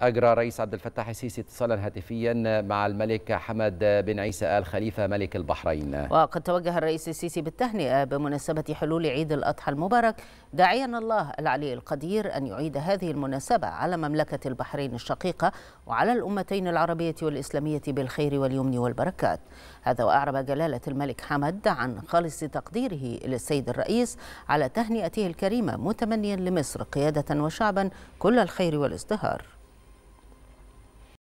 أجرى رئيس عبد الفتاح السيسي اتصالا هاتفيا مع الملك حمد بن عيسى آل خليفة ملك البحرين وقد توجه الرئيس السيسي بالتهنئة بمناسبة حلول عيد الأضحى المبارك داعيا الله العلي القدير أن يعيد هذه المناسبة على مملكة البحرين الشقيقة وعلى الأمتين العربية والإسلامية بالخير واليمن والبركات هذا وأعرب جلالة الملك حمد عن خالص تقديره للسيد الرئيس على تهنئته الكريمة متمنيا لمصر قيادة وشعبا كل الخير والازدهار